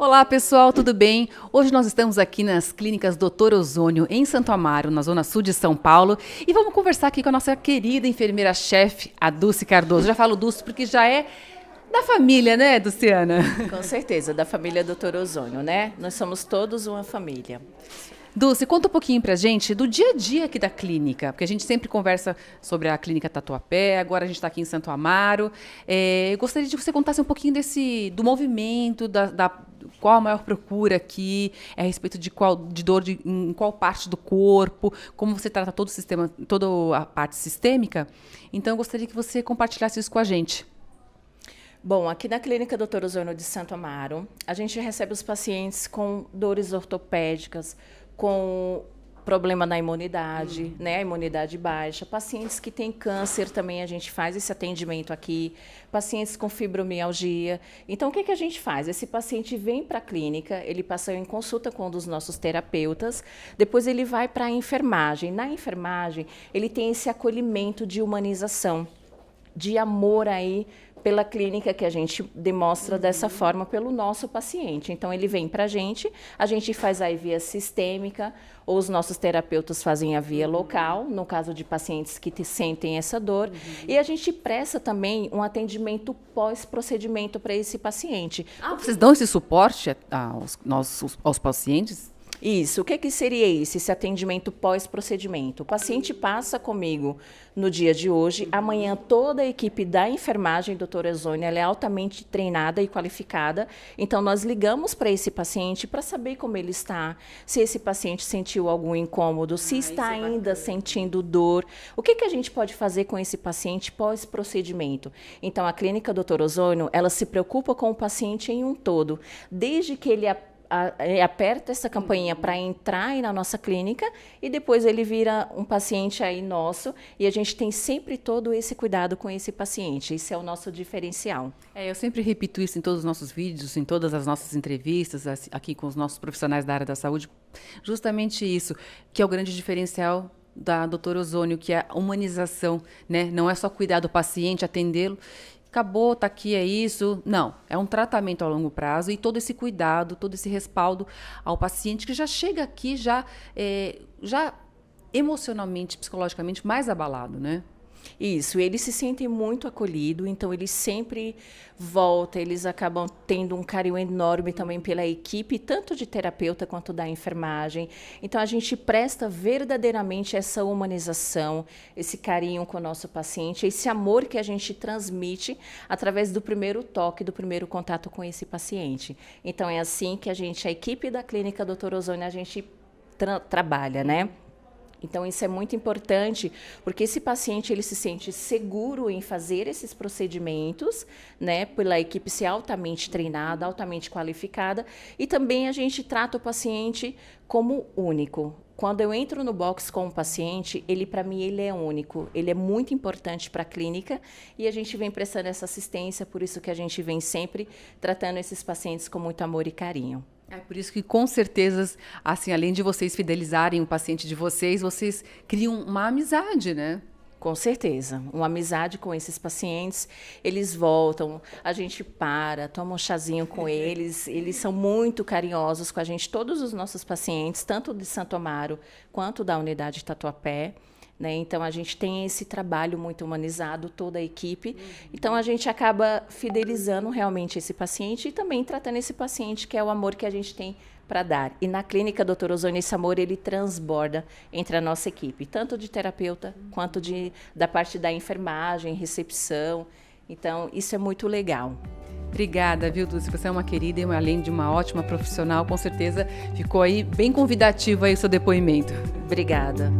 Olá pessoal, tudo bem? Hoje nós estamos aqui nas clínicas Doutor Ozônio, em Santo Amaro, na zona sul de São Paulo, e vamos conversar aqui com a nossa querida enfermeira-chefe, a Dulce Cardoso. Já falo Dulce porque já é da família, né, Luciana? Com certeza, da família Doutor Ozônio, né? Nós somos todos uma família. Dulce, conta um pouquinho pra gente do dia a dia aqui da clínica, porque a gente sempre conversa sobre a clínica Tatuapé, agora a gente está aqui em Santo Amaro. É, eu gostaria de que você contasse um pouquinho desse do movimento, da, da qual a maior procura aqui, é a respeito de qual de dor de, em qual parte do corpo, como você trata todo o sistema, toda a parte sistêmica. Então eu gostaria que você compartilhasse isso com a gente. Bom, aqui na clínica Dr. Ozono de Santo Amaro, a gente recebe os pacientes com dores ortopédicas, com problema na imunidade, uhum. né? A imunidade baixa. Pacientes que têm câncer também a gente faz esse atendimento aqui. Pacientes com fibromialgia. Então, o que, que a gente faz? Esse paciente vem para a clínica, ele passa em consulta com um dos nossos terapeutas, depois ele vai para a enfermagem. Na enfermagem, ele tem esse acolhimento de humanização de amor aí pela clínica que a gente demonstra dessa uhum. forma pelo nosso paciente. Então ele vem para a gente, a gente faz a via sistêmica, ou os nossos terapeutas fazem a via uhum. local, no caso de pacientes que sentem essa dor, uhum. e a gente presta também um atendimento pós-procedimento para esse paciente. Ah, vocês dão esse suporte aos, aos, aos pacientes? Isso. O que, que seria isso, esse atendimento pós-procedimento? O paciente passa comigo no dia de hoje. Amanhã, toda a equipe da enfermagem, doutora Zônia, ela é altamente treinada e qualificada. Então, nós ligamos para esse paciente para saber como ele está, se esse paciente sentiu algum incômodo, se ah, é está é ainda sentindo dor. O que, que a gente pode fazer com esse paciente pós-procedimento? Então, a clínica doutora Ozônio, ela se preocupa com o paciente em um todo, desde que ele aprenda é, aperta essa campainha para uhum. entrar aí na nossa clínica e depois ele vira um paciente aí nosso e a gente tem sempre todo esse cuidado com esse paciente. esse é o nosso diferencial. É, eu sempre repito isso em todos os nossos vídeos, em todas as nossas entrevistas aqui com os nossos profissionais da área da saúde. Justamente isso, que é o grande diferencial da doutora Ozônio, que é a humanização, né? Não é só cuidar do paciente, atendê-lo acabou, tá aqui, é isso. Não, é um tratamento a longo prazo e todo esse cuidado, todo esse respaldo ao paciente que já chega aqui já, é, já emocionalmente, psicologicamente mais abalado, né? Isso, eles se sentem muito acolhidos, então eles sempre voltam, eles acabam tendo um carinho enorme também pela equipe, tanto de terapeuta quanto da enfermagem. Então a gente presta verdadeiramente essa humanização, esse carinho com o nosso paciente, esse amor que a gente transmite através do primeiro toque, do primeiro contato com esse paciente. Então é assim que a gente, a equipe da clínica Doutor Ozônio, a gente tra trabalha, né? Então isso é muito importante, porque esse paciente ele se sente seguro em fazer esses procedimentos, né, pela equipe ser altamente treinada, altamente qualificada, e também a gente trata o paciente como único. Quando eu entro no box com o paciente, ele para mim ele é único, ele é muito importante para a clínica e a gente vem prestando essa assistência, por isso que a gente vem sempre tratando esses pacientes com muito amor e carinho. É por isso que, com certeza, assim, além de vocês fidelizarem o paciente de vocês, vocês criam uma amizade, né? Com certeza, uma amizade com esses pacientes. Eles voltam, a gente para, toma um chazinho com eles. Eles são muito carinhosos com a gente, todos os nossos pacientes, tanto de Santo Amaro quanto da unidade Tatuapé. Né? Então a gente tem esse trabalho muito humanizado, toda a equipe. Uhum. Então a gente acaba fidelizando realmente esse paciente e também tratando esse paciente, que é o amor que a gente tem para dar. E na clínica, doutor Ozônio, esse amor ele transborda entre a nossa equipe, tanto de terapeuta uhum. quanto de, da parte da enfermagem, recepção. Então isso é muito legal. Obrigada, viu, Dulce? Você é uma querida e além de uma ótima profissional, com certeza ficou aí bem convidativo aí o seu depoimento. Obrigada.